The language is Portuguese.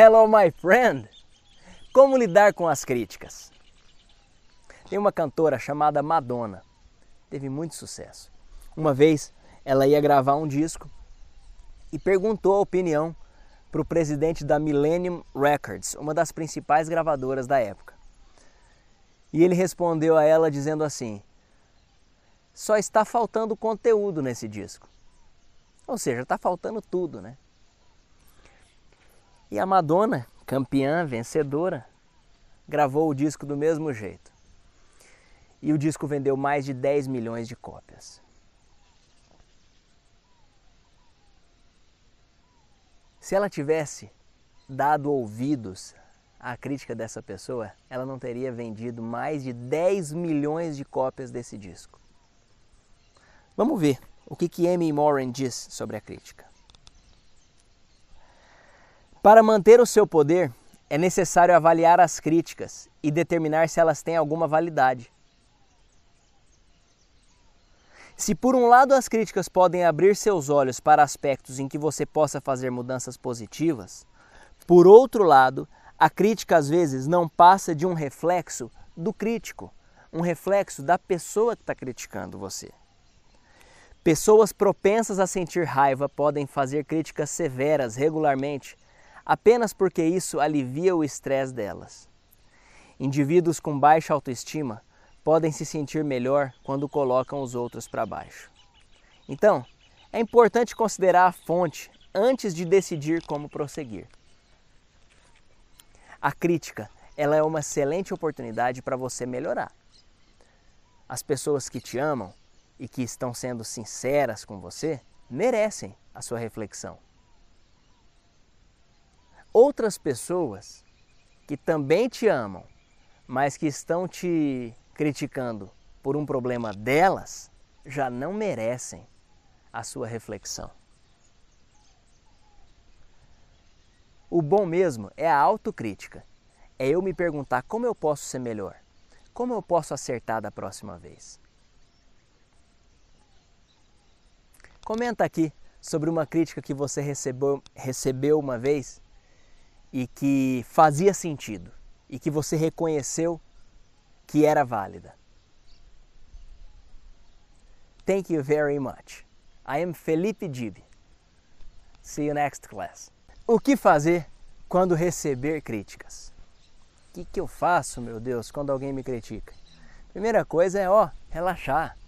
Hello, my friend! Como lidar com as críticas? Tem uma cantora chamada Madonna, teve muito sucesso. Uma vez ela ia gravar um disco e perguntou a opinião para o presidente da Millennium Records, uma das principais gravadoras da época. E ele respondeu a ela dizendo assim: só está faltando conteúdo nesse disco. Ou seja, está faltando tudo, né? E a Madonna, campeã, vencedora, gravou o disco do mesmo jeito. E o disco vendeu mais de 10 milhões de cópias. Se ela tivesse dado ouvidos à crítica dessa pessoa, ela não teria vendido mais de 10 milhões de cópias desse disco. Vamos ver o que, que Amy Moran diz sobre a crítica. Para manter o seu poder, é necessário avaliar as críticas e determinar se elas têm alguma validade. Se por um lado as críticas podem abrir seus olhos para aspectos em que você possa fazer mudanças positivas, por outro lado, a crítica às vezes não passa de um reflexo do crítico, um reflexo da pessoa que está criticando você. Pessoas propensas a sentir raiva podem fazer críticas severas regularmente apenas porque isso alivia o estresse delas. Indivíduos com baixa autoestima podem se sentir melhor quando colocam os outros para baixo. Então, é importante considerar a fonte antes de decidir como prosseguir. A crítica, ela é uma excelente oportunidade para você melhorar. As pessoas que te amam e que estão sendo sinceras com você merecem a sua reflexão outras pessoas que também te amam, mas que estão te criticando por um problema delas, já não merecem a sua reflexão. O bom mesmo é a autocrítica. É eu me perguntar como eu posso ser melhor, como eu posso acertar da próxima vez. Comenta aqui sobre uma crítica que você recebeu, recebeu uma vez e que fazia sentido e que você reconheceu que era válida. Thank you very much. I am Felipe Dib. See you next class. O que fazer quando receber críticas? O que, que eu faço, meu Deus, quando alguém me critica? Primeira coisa é, ó, relaxar.